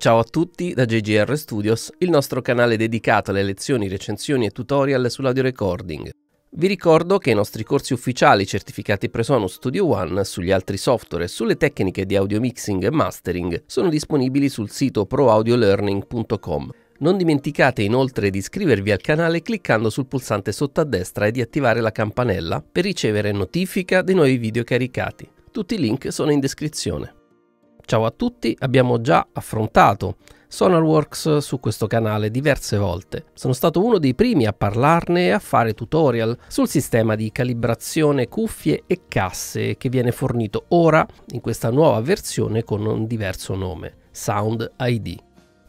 ciao a tutti da JGR Studios, il nostro canale dedicato alle lezioni, recensioni e tutorial sull'audio recording. Vi ricordo che i nostri corsi ufficiali certificati Presonus Studio One sugli altri software e sulle tecniche di audio mixing e mastering sono disponibili sul sito proaudiolearning.com. Non dimenticate inoltre di iscrivervi al canale cliccando sul pulsante sotto a destra e di attivare la campanella per ricevere notifica dei nuovi video caricati. Tutti i link sono in descrizione. Ciao a tutti, abbiamo già affrontato SonarWorks su questo canale diverse volte. Sono stato uno dei primi a parlarne e a fare tutorial sul sistema di calibrazione cuffie e casse che viene fornito ora in questa nuova versione con un diverso nome, Sound ID.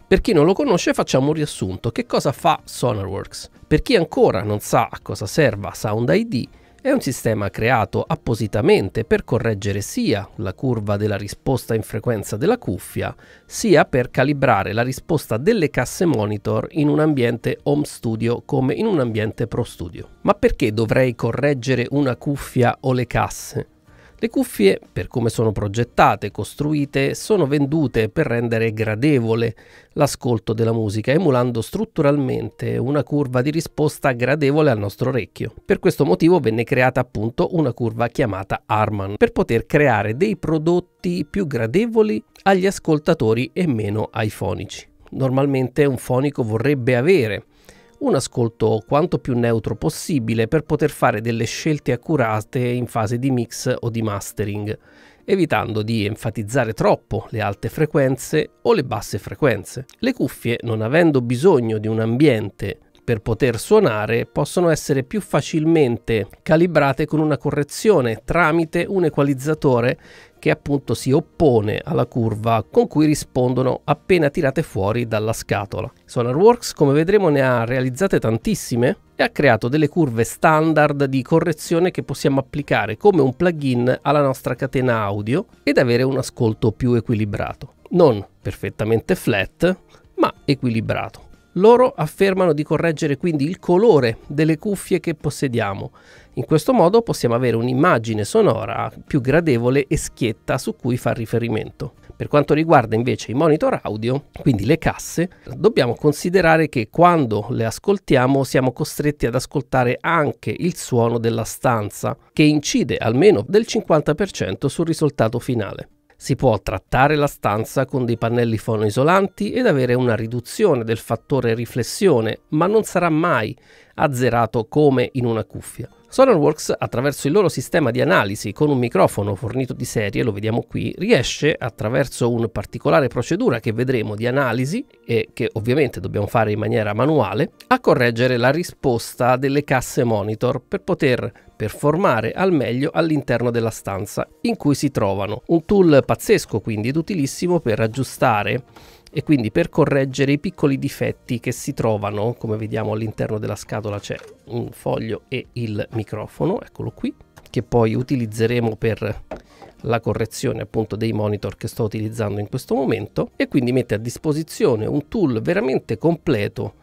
Per chi non lo conosce facciamo un riassunto. Che cosa fa SonarWorks? Per chi ancora non sa a cosa serva Sound ID, è un sistema creato appositamente per correggere sia la curva della risposta in frequenza della cuffia, sia per calibrare la risposta delle casse monitor in un ambiente home studio come in un ambiente pro studio. Ma perché dovrei correggere una cuffia o le casse? Le cuffie, per come sono progettate e costruite, sono vendute per rendere gradevole l'ascolto della musica, emulando strutturalmente una curva di risposta gradevole al nostro orecchio. Per questo motivo venne creata appunto una curva chiamata Harman, per poter creare dei prodotti più gradevoli agli ascoltatori e meno ai fonici. Normalmente un fonico vorrebbe avere un ascolto quanto più neutro possibile per poter fare delle scelte accurate in fase di mix o di mastering, evitando di enfatizzare troppo le alte frequenze o le basse frequenze. Le cuffie, non avendo bisogno di un ambiente per poter suonare, possono essere più facilmente calibrate con una correzione tramite un equalizzatore che appunto si oppone alla curva con cui rispondono appena tirate fuori dalla scatola. SonarWorks come vedremo ne ha realizzate tantissime e ha creato delle curve standard di correzione che possiamo applicare come un plugin alla nostra catena audio ed avere un ascolto più equilibrato. Non perfettamente flat ma equilibrato. Loro affermano di correggere quindi il colore delle cuffie che possediamo. In questo modo possiamo avere un'immagine sonora più gradevole e schietta su cui far riferimento. Per quanto riguarda invece i monitor audio, quindi le casse, dobbiamo considerare che quando le ascoltiamo siamo costretti ad ascoltare anche il suono della stanza, che incide almeno del 50% sul risultato finale. Si può trattare la stanza con dei pannelli fonoisolanti ed avere una riduzione del fattore riflessione, ma non sarà mai azzerato come in una cuffia. SonarWorks, attraverso il loro sistema di analisi con un microfono fornito di serie, lo vediamo qui, riesce attraverso una particolare procedura che vedremo di analisi e che ovviamente dobbiamo fare in maniera manuale, a correggere la risposta delle casse monitor per poter performare al meglio all'interno della stanza in cui si trovano. Un tool pazzesco quindi ed utilissimo per aggiustare e quindi per correggere i piccoli difetti che si trovano, come vediamo all'interno della scatola c'è un foglio e il microfono, eccolo qui, che poi utilizzeremo per la correzione appunto dei monitor che sto utilizzando in questo momento e quindi mette a disposizione un tool veramente completo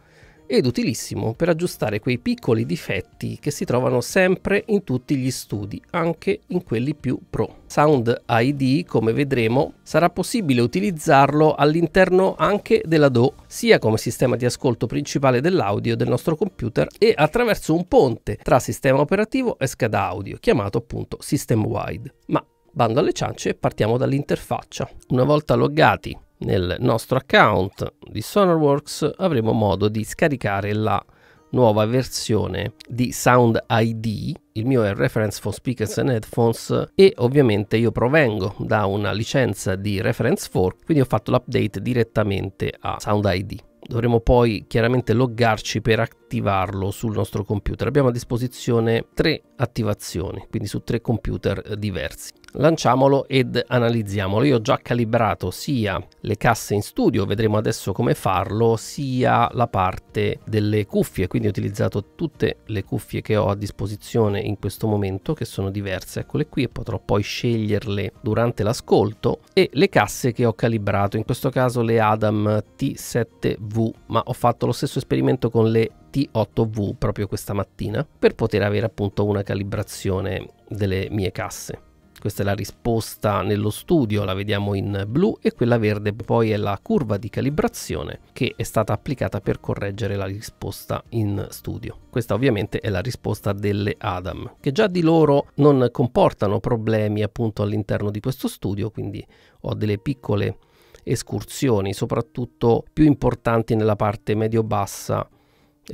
ed utilissimo per aggiustare quei piccoli difetti che si trovano sempre in tutti gli studi, anche in quelli più pro. Sound ID, come vedremo, sarà possibile utilizzarlo all'interno anche della DO, sia come sistema di ascolto principale dell'audio del nostro computer e attraverso un ponte tra sistema operativo e scheda audio, chiamato appunto system wide. Ma bando alle ciance partiamo dall'interfaccia. Una volta loggati nel nostro account di SonarWorks avremo modo di scaricare la nuova versione di Sound ID, il mio è Reference for Speakers and Headphones e ovviamente io provengo da una licenza di Reference for, quindi ho fatto l'update direttamente a Sound ID. Dovremo poi chiaramente loggarci per attivarlo sul nostro computer. Abbiamo a disposizione tre attivazioni, quindi su tre computer eh, diversi. Lanciamolo ed analizziamolo. Io ho già calibrato sia le casse in studio, vedremo adesso come farlo, sia la parte delle cuffie, quindi ho utilizzato tutte le cuffie che ho a disposizione in questo momento, che sono diverse, eccole qui, e potrò poi sceglierle durante l'ascolto, e le casse che ho calibrato, in questo caso le Adam T7V, ma ho fatto lo stesso esperimento con le T8V proprio questa mattina per poter avere appunto una calibrazione delle mie casse. Questa è la risposta nello studio, la vediamo in blu e quella verde poi è la curva di calibrazione che è stata applicata per correggere la risposta in studio. Questa ovviamente è la risposta delle Adam, che già di loro non comportano problemi appunto all'interno di questo studio, quindi ho delle piccole escursioni, soprattutto più importanti nella parte medio-bassa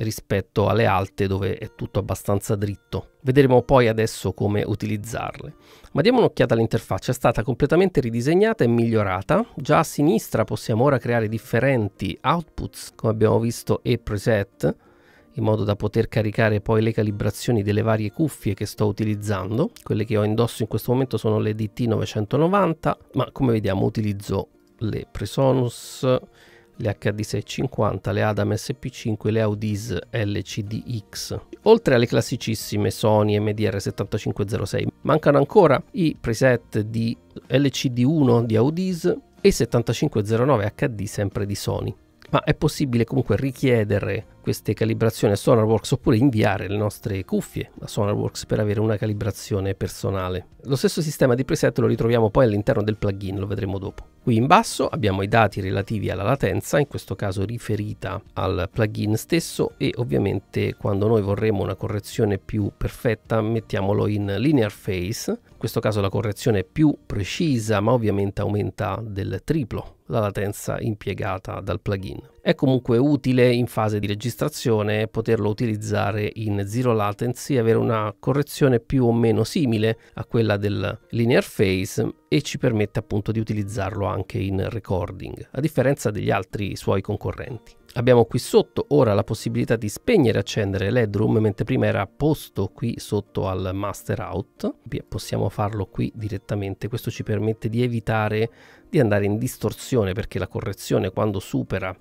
rispetto alle alte dove è tutto abbastanza dritto. Vedremo poi adesso come utilizzarle. Ma diamo un'occhiata all'interfaccia, è stata completamente ridisegnata e migliorata. Già a sinistra possiamo ora creare differenti outputs, come abbiamo visto, e preset, in modo da poter caricare poi le calibrazioni delle varie cuffie che sto utilizzando. Quelle che ho indosso in questo momento sono le DT990, ma come vediamo utilizzo le Presonus, le HD650, le Adam SP5, le Audis LCDX. Oltre alle classicissime Sony MDR7506, mancano ancora i preset di LCD1 di Audis e 7509 HD sempre di Sony ma è possibile comunque richiedere queste calibrazioni a SonarWorks oppure inviare le nostre cuffie a SonarWorks per avere una calibrazione personale. Lo stesso sistema di preset lo ritroviamo poi all'interno del plugin, lo vedremo dopo. Qui in basso abbiamo i dati relativi alla latenza, in questo caso riferita al plugin stesso e ovviamente quando noi vorremmo una correzione più perfetta mettiamolo in linear phase, in questo caso la correzione è più precisa ma ovviamente aumenta del triplo la latenza impiegata dal plugin. È comunque utile in fase di registrazione poterlo utilizzare in zero latency avere una correzione più o meno simile a quella del linear phase e ci permette appunto di utilizzarlo anche in recording, a differenza degli altri suoi concorrenti. Abbiamo qui sotto ora la possibilità di spegnere e accendere l'headroom mentre prima era posto qui sotto al master out. Possiamo farlo qui direttamente, questo ci permette di evitare di andare in distorsione perché la correzione quando supera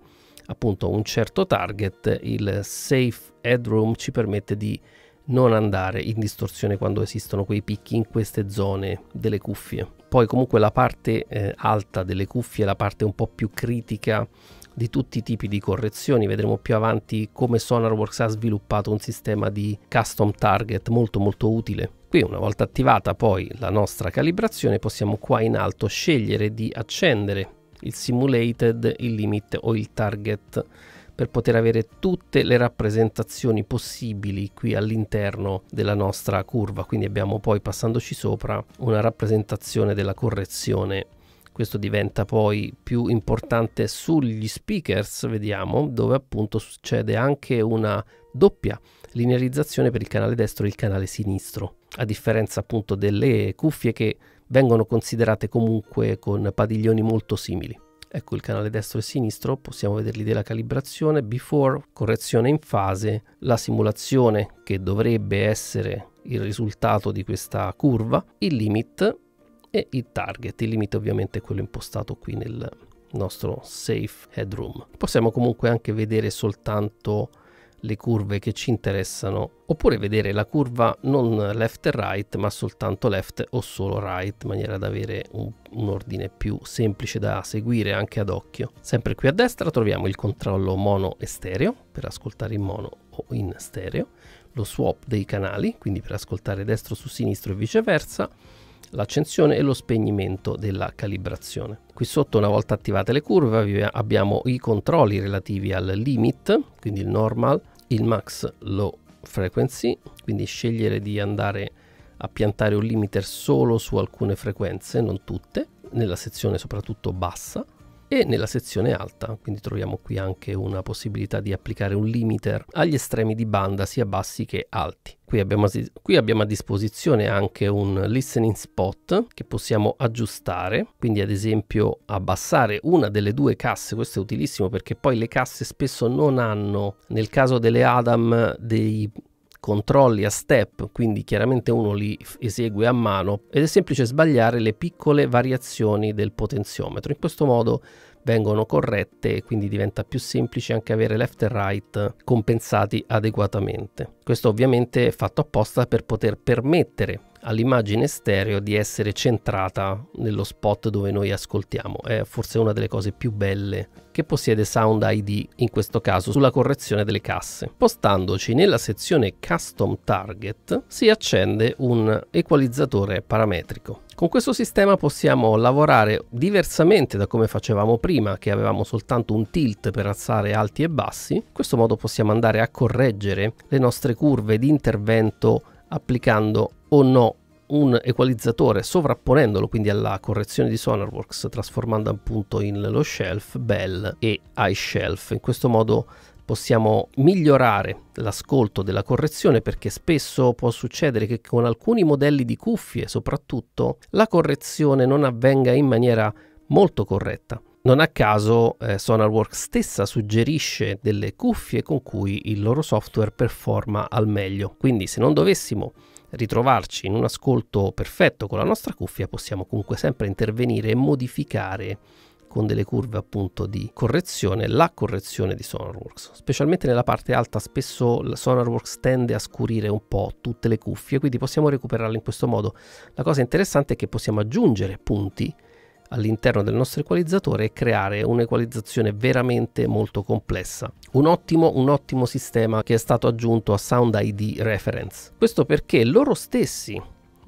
appunto un certo target, il safe headroom ci permette di non andare in distorsione quando esistono quei picchi in queste zone delle cuffie. Poi comunque la parte eh, alta delle cuffie, la parte un po' più critica di tutti i tipi di correzioni. Vedremo più avanti come SonarWorks ha sviluppato un sistema di custom target molto molto utile. Qui una volta attivata poi la nostra calibrazione possiamo qua in alto scegliere di accendere il simulated, il limit o il target per poter avere tutte le rappresentazioni possibili qui all'interno della nostra curva quindi abbiamo poi passandoci sopra una rappresentazione della correzione questo diventa poi più importante sugli speakers, vediamo, dove appunto succede anche una doppia linearizzazione per il canale destro e il canale sinistro, a differenza appunto delle cuffie che vengono considerate comunque con padiglioni molto simili. Ecco il canale destro e sinistro, possiamo vederli della calibrazione, before, correzione in fase, la simulazione che dovrebbe essere il risultato di questa curva, il limit e il target, il limite ovviamente è quello impostato qui nel nostro safe headroom. Possiamo comunque anche vedere soltanto le curve che ci interessano oppure vedere la curva non left e right ma soltanto left o solo right in maniera da avere un, un, ordine più semplice da seguire anche ad occhio sempre qui a destra troviamo il controllo mono e stereo per ascoltare in mono o in stereo lo swap dei canali quindi per ascoltare destro su sinistro e viceversa l'accensione e lo spegnimento della calibrazione. Qui sotto una volta attivate le curve abbiamo i controlli relativi al limit, quindi il normal, il max low frequency, quindi scegliere di andare a piantare un limiter solo su alcune frequenze, non tutte, nella sezione soprattutto bassa, e nella sezione alta, quindi troviamo qui anche una possibilità di applicare un limiter agli estremi di banda sia bassi che alti. Qui abbiamo, qui abbiamo, a disposizione anche un listening spot che possiamo aggiustare, quindi ad esempio abbassare una delle due casse, questo è utilissimo perché poi le casse spesso non hanno, nel caso delle Adam, dei controlli a step, quindi chiaramente uno li esegue a mano ed è semplice sbagliare le piccole variazioni del potenziometro. In questo modo vengono corrette e quindi diventa più semplice anche avere left e right compensati adeguatamente. Questo ovviamente è fatto apposta per poter permettere all'immagine stereo di essere centrata nello spot dove noi ascoltiamo. È forse una delle cose più belle che possiede Sound ID in questo caso sulla correzione delle casse. Spostandoci nella sezione Custom Target si accende un equalizzatore parametrico. Con questo sistema possiamo lavorare diversamente da come facevamo prima, che avevamo soltanto un tilt per alzare alti e bassi. In questo modo possiamo andare a correggere le nostre curve di intervento applicando o no un equalizzatore sovrapponendolo quindi alla correzione di Sonarworks trasformando appunto in lo shelf, bell e high In questo modo possiamo migliorare l'ascolto della correzione perché spesso può succedere che con alcuni modelli di cuffie soprattutto la correzione non avvenga in maniera molto corretta non a caso eh, SonarWorks stessa suggerisce delle cuffie con cui il loro software performa al meglio, quindi se non dovessimo ritrovarci in un ascolto perfetto con la nostra cuffia possiamo comunque sempre intervenire e modificare con delle curve appunto di correzione la correzione di SonarWorks. Specialmente nella parte alta spesso SonarWorks tende a scurire un po' tutte le cuffie, quindi possiamo recuperarle in questo modo. La cosa interessante è che possiamo aggiungere punti all'interno del nostro equalizzatore e creare un'equalizzazione veramente molto complessa. Un ottimo, un ottimo sistema che è stato aggiunto a Sound ID Reference. Questo perché loro stessi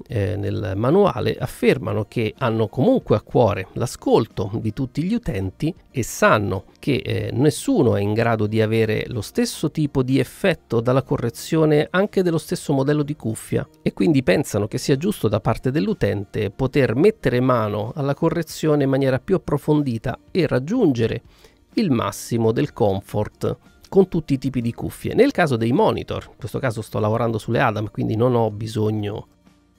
eh, nel manuale affermano che hanno comunque a cuore l'ascolto di tutti gli utenti e sanno che eh, nessuno è in grado di avere lo stesso tipo di effetto dalla correzione anche dello stesso modello di cuffia e quindi pensano che sia giusto da parte dell'utente poter mettere mano alla correzione in maniera più approfondita e raggiungere il massimo del comfort con tutti i tipi di cuffie. Nel caso dei monitor, in questo caso sto lavorando sulle Adam, quindi non ho bisogno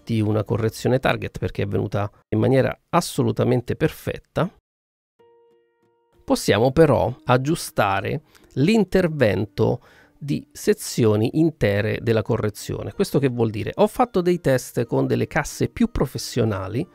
effetti una correzione target perché è venuta in maniera assolutamente perfetta. Possiamo però aggiustare l'intervento di sezioni intere della correzione. Questo che vuol dire? Ho fatto dei test con delle casse più professionali,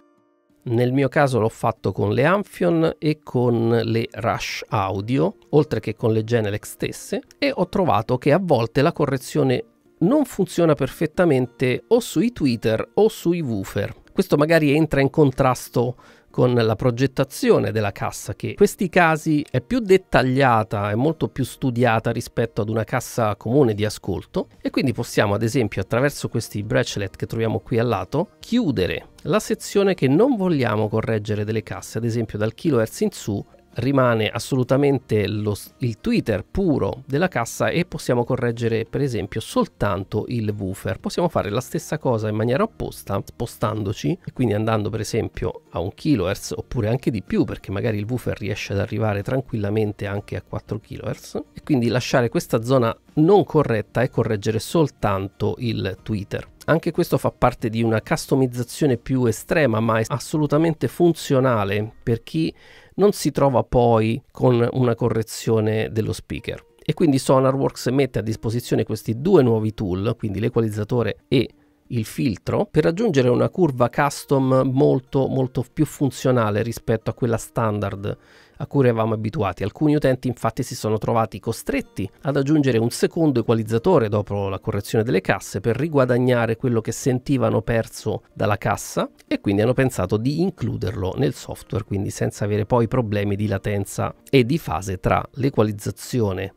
nel mio caso l'ho fatto con le Amphion e con le Rush Audio, oltre che con le Genelec stesse, e ho trovato che a volte la correzione non funziona perfettamente o sui Twitter o sui woofer. Questo magari entra in contrasto con la progettazione della cassa che in questi casi è più dettagliata e molto più studiata rispetto ad una cassa comune di ascolto e quindi possiamo ad esempio attraverso questi bracelet che troviamo qui al lato chiudere la sezione che non vogliamo correggere delle casse ad esempio dal kHz in su rimane assolutamente lo, il Twitter puro della cassa e possiamo correggere per esempio soltanto il woofer. Possiamo fare la stessa cosa in maniera opposta spostandoci e quindi andando per esempio a 1 kHz oppure anche di più perché magari il woofer riesce ad arrivare tranquillamente anche a 4 kHz e quindi lasciare questa zona non corretta e correggere soltanto il Twitter. Anche questo fa parte di una customizzazione più estrema ma è assolutamente funzionale per chi non si trova poi con una correzione dello speaker. E quindi SonarWorks mette a disposizione questi due nuovi tool, quindi l'equalizzatore e il filtro per raggiungere una curva custom molto molto più funzionale rispetto a quella standard a cui eravamo abituati. Alcuni utenti infatti si sono trovati costretti ad aggiungere un secondo equalizzatore dopo la correzione delle casse per riguadagnare quello che sentivano perso dalla cassa e quindi hanno pensato di includerlo nel software, quindi senza avere poi problemi di latenza e di fase tra l'equalizzazione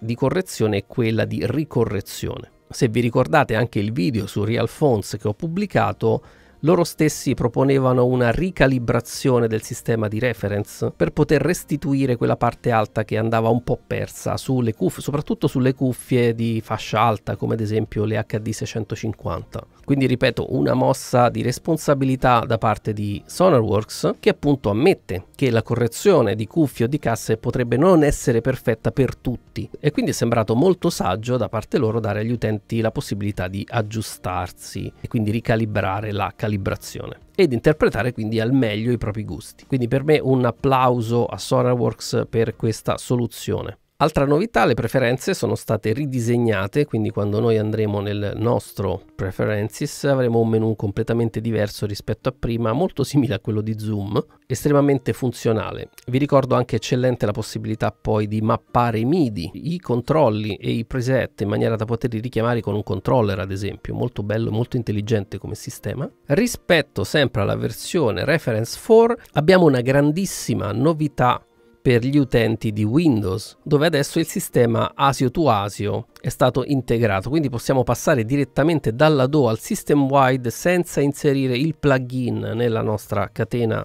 di correzione e quella di ricorrezione. Se vi ricordate anche il video su Real Fonts che ho pubblicato, loro stessi proponevano una ricalibrazione del sistema di reference per poter restituire quella parte alta che andava un po' persa sulle cuffie, soprattutto sulle cuffie di fascia alta come ad esempio le HD650. Quindi ripeto, una mossa di responsabilità da parte di Sonarworks che appunto ammette che la correzione di cuffie o di casse potrebbe non essere perfetta per tutti e quindi è sembrato molto saggio da parte loro dare agli utenti la possibilità di aggiustarsi e quindi ricalibrare la calibrazione calibrazione ed interpretare quindi al meglio i propri gusti. Quindi per me un applauso a SonarWorks per questa soluzione. Altra novità, le preferenze sono state ridisegnate, quindi quando noi andremo nel nostro preferences avremo un menu completamente diverso rispetto a prima, molto simile a quello di Zoom, estremamente funzionale. Vi ricordo anche eccellente la possibilità poi di mappare i MIDI, i controlli e i preset in maniera da poterli richiamare con un controller ad esempio, molto bello e molto intelligente come sistema. Rispetto sempre alla versione Reference 4 abbiamo una grandissima novità per gli utenti di Windows, dove adesso il sistema ASIO to ASIO è stato integrato, quindi possiamo passare direttamente dalla DO al system wide senza inserire il plugin nella nostra catena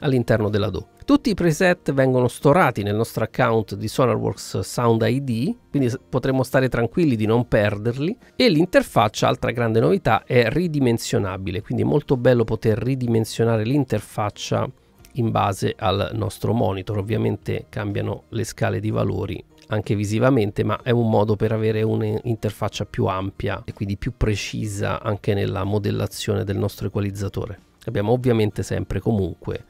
all'interno della DO. Tutti i preset vengono storati nel nostro account di SonarWorks Sound ID, quindi potremo stare tranquilli di non perderli e l'interfaccia, altra grande novità, è ridimensionabile, quindi è molto bello poter ridimensionare l'interfaccia in base al nostro monitor. Ovviamente cambiano le scale di valori anche visivamente, ma è un modo per avere un'interfaccia più ampia e quindi più precisa anche nella modellazione del nostro equalizzatore. Abbiamo ovviamente sempre comunque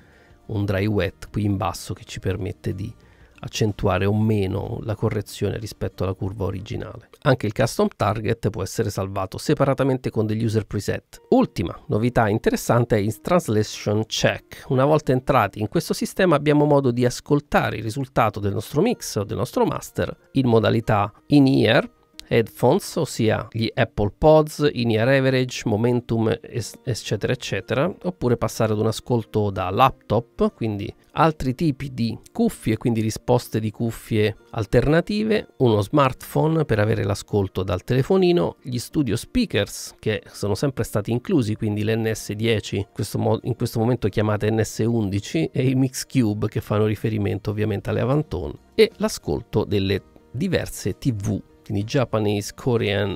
un dry wet qui in basso che ci permette di accentuare o meno la correzione rispetto alla curva originale. Anche il custom target può essere salvato separatamente con degli user preset. Ultima novità interessante è il translation check. Una volta entrati in questo sistema abbiamo modo di ascoltare il risultato del nostro mix o del nostro master in modalità in-ear headphones, ossia gli Apple Pods, in-ear average, momentum, eccetera, eccetera, oppure passare ad un ascolto da laptop, quindi altri tipi di cuffie, quindi risposte di cuffie alternative, uno smartphone per avere l'ascolto dal telefonino, gli studio speakers che sono sempre stati inclusi, quindi l'NS10, in questo, momento chiamate NS11, e i Mixcube che fanno riferimento ovviamente alle Avanton, e l'ascolto delle diverse TV quindi Japanese Korean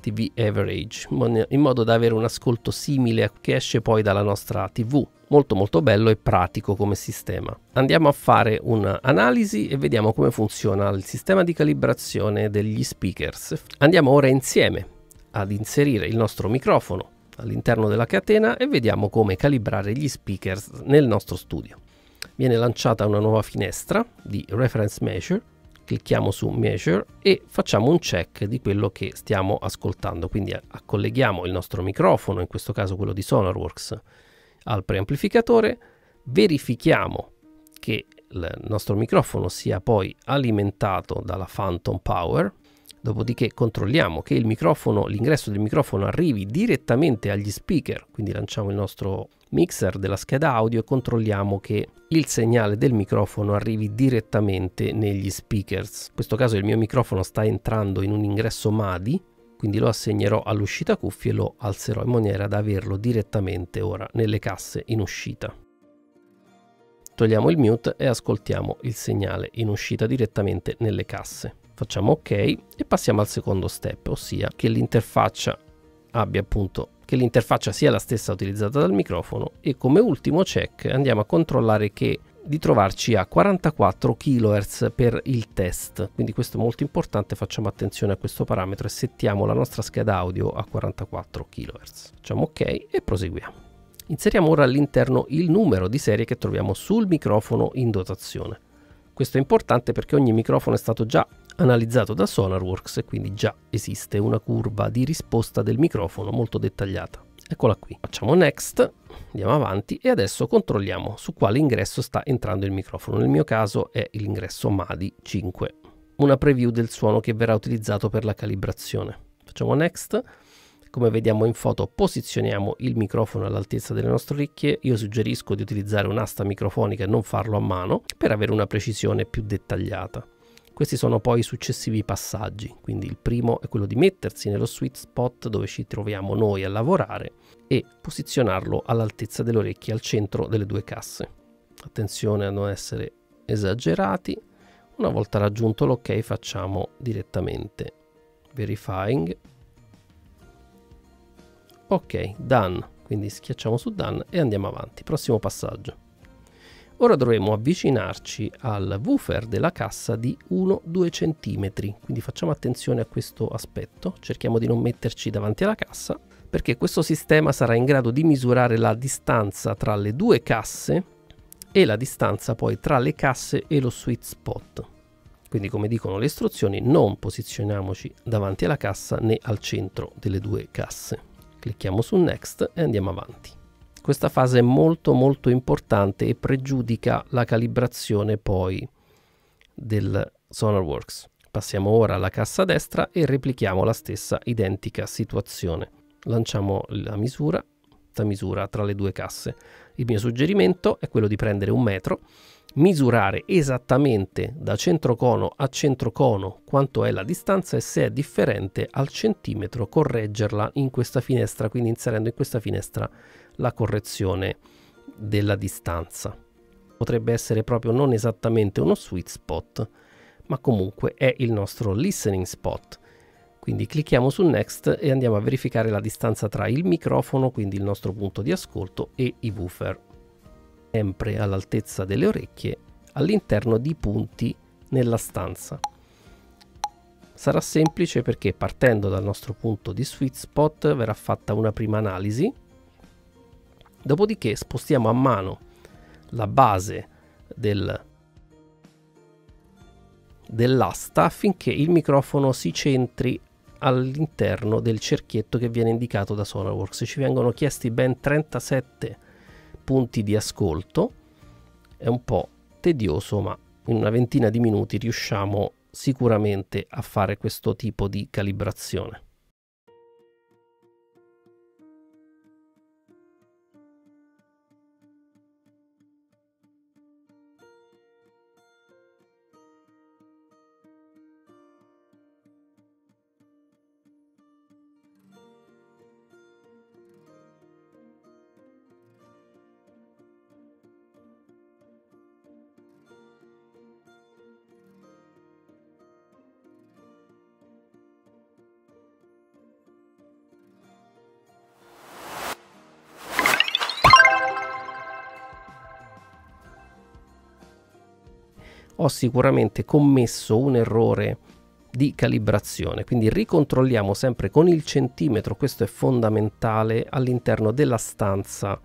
TV Average, in modo da avere un ascolto simile a che esce poi dalla nostra TV. Molto molto bello e pratico come sistema. Andiamo a fare un'analisi e vediamo come funziona il sistema di calibrazione degli speakers. Andiamo ora insieme ad inserire il nostro microfono all'interno della catena e vediamo come calibrare gli speakers nel nostro studio. Viene lanciata una nuova finestra di Reference Measure clicchiamo su Measure e facciamo un check di quello che stiamo ascoltando. Quindi eh, colleghiamo il nostro microfono, in questo caso quello di SonarWorks, al preamplificatore, verifichiamo che il nostro microfono sia poi alimentato dalla Phantom Power dopodiché controlliamo che l'ingresso del microfono arrivi direttamente agli speaker, quindi lanciamo il nostro mixer della scheda audio e controlliamo che il segnale del microfono arrivi direttamente negli speakers. In questo caso il mio microfono sta entrando in un ingresso MADI, quindi lo assegnerò all'uscita cuffie e lo alzerò in maniera da averlo direttamente ora nelle casse in uscita. Togliamo il mute e ascoltiamo il segnale in uscita direttamente nelle casse facciamo ok e passiamo al secondo step, ossia che l'interfaccia abbia appunto che l'interfaccia sia la stessa utilizzata dal microfono e come ultimo check andiamo a controllare che di trovarci a 44 kHz per il test quindi questo è molto importante facciamo attenzione a questo parametro e settiamo la nostra scheda audio a 44 kHz facciamo ok e proseguiamo inseriamo ora all'interno il numero di serie che troviamo sul microfono in dotazione questo è importante perché ogni microfono è stato già analizzato da SonarWorks e quindi già esiste una curva di risposta del microfono molto dettagliata. Eccola qui. Facciamo next, andiamo avanti e adesso controlliamo su quale ingresso sta entrando il microfono. Nel mio caso è l'ingresso MADI 5. Una preview del suono che verrà utilizzato per la calibrazione. Facciamo next. Come vediamo in foto posizioniamo il microfono all'altezza delle nostre orecchie, io suggerisco di utilizzare un'asta microfonica e non farlo a mano per avere una precisione più dettagliata. Questi sono poi i successivi passaggi, quindi il primo è quello di mettersi nello sweet spot dove ci troviamo noi a lavorare e posizionarlo all'altezza delle orecchie al centro delle due casse. Attenzione a non essere esagerati, una volta raggiunto l'ok facciamo direttamente verifying, ok, done, quindi schiacciamo su done e andiamo avanti, prossimo passaggio. Ora dovremo avvicinarci al woofer della cassa di 1-2 cm, quindi facciamo attenzione a questo aspetto, cerchiamo di non metterci davanti alla cassa, perché questo sistema sarà in grado di misurare la distanza tra le due casse e la distanza poi tra le casse e lo sweet spot. Quindi come dicono le istruzioni non posizioniamoci davanti alla cassa né al centro delle due casse. Clicchiamo su Next e andiamo avanti. Questa fase è molto molto importante e pregiudica la calibrazione poi del SonarWorks. Passiamo ora alla cassa destra e replichiamo la stessa identica situazione. Lanciamo la misura, la misura tra le due casse. Il mio suggerimento è quello di prendere un metro, misurare esattamente da centrocono a centrocono quanto è la distanza e se è differente al centimetro correggerla in questa finestra, quindi inserendo in questa finestra la correzione della distanza. Potrebbe essere proprio non esattamente uno sweet spot, ma comunque è il nostro listening spot. Quindi clicchiamo su Next e andiamo a verificare la distanza tra il microfono, quindi il nostro punto di ascolto, e i woofer, sempre all'altezza delle orecchie, all'interno di punti nella stanza. Sarà semplice perché partendo dal nostro punto di sweet spot verrà fatta una prima analisi Dopodiché spostiamo a mano la base del, dell'asta affinché il microfono si centri all'interno del cerchietto che viene indicato da Sonarworks. Ci vengono chiesti ben 37 punti di ascolto. È un po' tedioso, ma in una ventina di minuti riusciamo sicuramente a fare questo tipo di calibrazione. ho sicuramente commesso un errore di calibrazione, quindi ricontrolliamo sempre con il centimetro, questo è fondamentale all'interno della stanza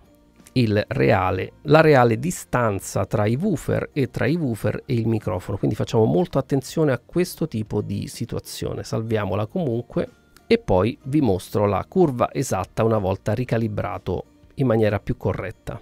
il reale, la reale distanza tra i woofer e tra i woofer e il microfono, quindi facciamo molto attenzione a questo tipo di situazione, salviamola comunque e poi vi mostro la curva esatta una volta ricalibrato in maniera più corretta.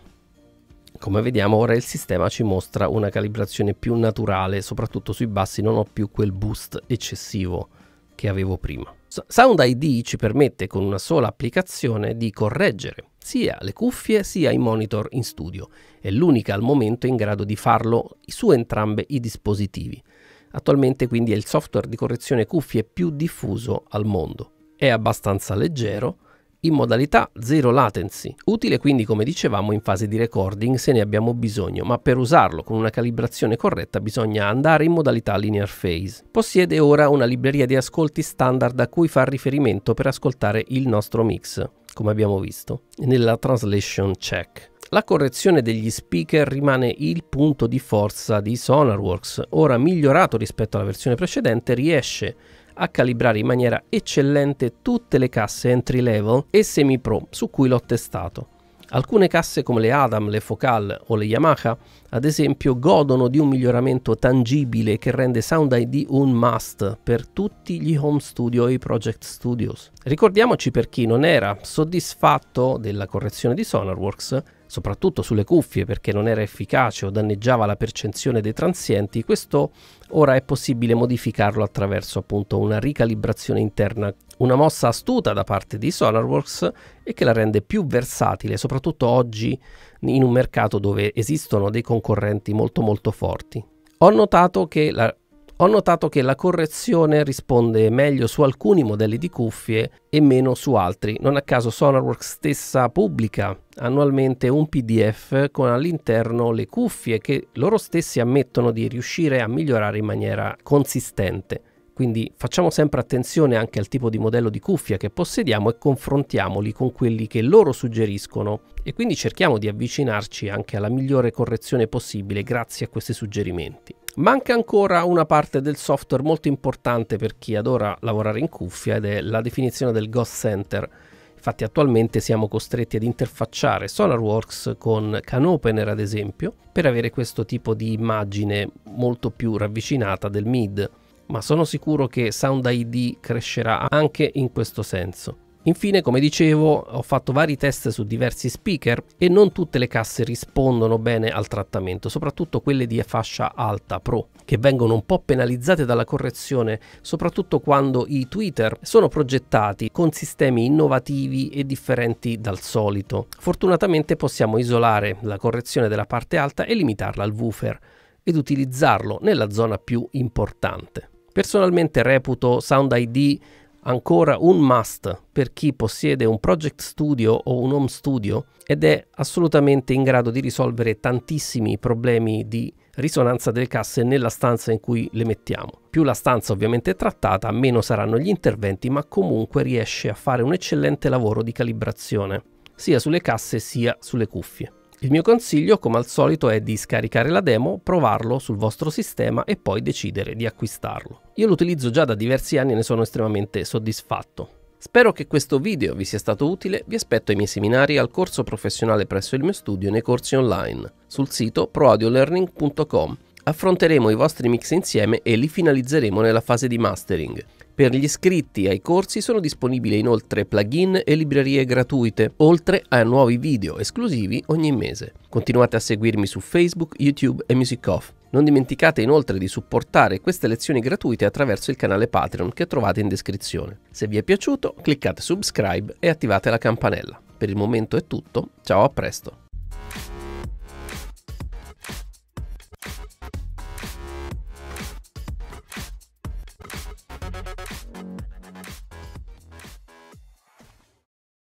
Come vediamo ora il sistema ci mostra una calibrazione più naturale, soprattutto sui bassi non ho più quel boost eccessivo che avevo prima. Sound ID ci permette con una sola applicazione di correggere sia le cuffie sia i monitor in studio. È l'unica al momento in grado di farlo su entrambi i dispositivi. Attualmente quindi è il software di correzione cuffie più diffuso al mondo. È abbastanza leggero, in modalità zero latency, utile quindi come dicevamo in fase di recording se ne abbiamo bisogno, ma per usarlo con una calibrazione corretta bisogna andare in modalità linear phase. Possiede ora una libreria di ascolti standard a cui far riferimento per ascoltare il nostro mix, come abbiamo visto, nella translation check. La correzione degli speaker rimane il punto di forza di Sonarworks, ora migliorato rispetto alla versione precedente riesce a calibrare in maniera eccellente tutte le casse entry level e semi pro su cui l'ho testato. Alcune casse come le Adam, le Focal o le Yamaha, ad esempio, godono di un miglioramento tangibile che rende Sound ID un must per tutti gli home studio e i project studios. Ricordiamoci per chi non era soddisfatto della correzione di Sonarworks soprattutto sulle cuffie perché non era efficace o danneggiava la percezione dei transienti, questo ora è possibile modificarlo attraverso appunto una ricalibrazione interna, una mossa astuta da parte di Sonarworks e che la rende più versatile, soprattutto oggi in un mercato dove esistono dei concorrenti molto molto forti. Ho notato che la ho notato che la correzione risponde meglio su alcuni modelli di cuffie e meno su altri. Non a caso Sonarworks stessa pubblica annualmente un PDF con all'interno le cuffie che loro stessi ammettono di riuscire a migliorare in maniera consistente. Quindi facciamo sempre attenzione anche al tipo di modello di cuffia che possediamo e confrontiamoli con quelli che loro suggeriscono e quindi cerchiamo di avvicinarci anche alla migliore correzione possibile grazie a questi suggerimenti. Manca ancora una parte del software molto importante per chi adora lavorare in cuffia ed è la definizione del Ghost Center. Infatti attualmente siamo costretti ad interfacciare SonarWorks con CanOpener ad esempio per avere questo tipo di immagine molto più ravvicinata del MID, ma sono sicuro che SoundID crescerà anche in questo senso. Infine, come dicevo, ho fatto vari test su diversi speaker e non tutte le casse rispondono bene al trattamento, soprattutto quelle di fascia alta Pro, che vengono un po' penalizzate dalla correzione, soprattutto quando i tweeter sono progettati con sistemi innovativi e differenti dal solito. Fortunatamente possiamo isolare la correzione della parte alta e limitarla al woofer ed utilizzarlo nella zona più importante. Personalmente reputo Sound ID ancora un must per chi possiede un project studio o un home studio ed è assolutamente in grado di risolvere tantissimi problemi di risonanza delle casse nella stanza in cui le mettiamo. Più la stanza ovviamente è trattata, meno saranno gli interventi, ma comunque riesce a fare un eccellente lavoro di calibrazione, sia sulle casse sia sulle cuffie. Il mio consiglio, come al solito, è di scaricare la demo, provarlo sul vostro sistema e poi decidere di acquistarlo. Io l'utilizzo già da diversi anni e ne sono estremamente soddisfatto. Spero che questo video vi sia stato utile, vi aspetto ai miei seminari al corso professionale presso il mio studio e nei corsi online, sul sito proadiolearning.com Affronteremo i vostri mix insieme e li finalizzeremo nella fase di mastering. Per gli iscritti ai corsi sono disponibili inoltre plugin e librerie gratuite, oltre a nuovi video esclusivi ogni mese. Continuate a seguirmi su Facebook, YouTube e Music Off. Non dimenticate inoltre di supportare queste lezioni gratuite attraverso il canale Patreon che trovate in descrizione. Se vi è piaciuto, cliccate subscribe e attivate la campanella. Per il momento è tutto, ciao a presto!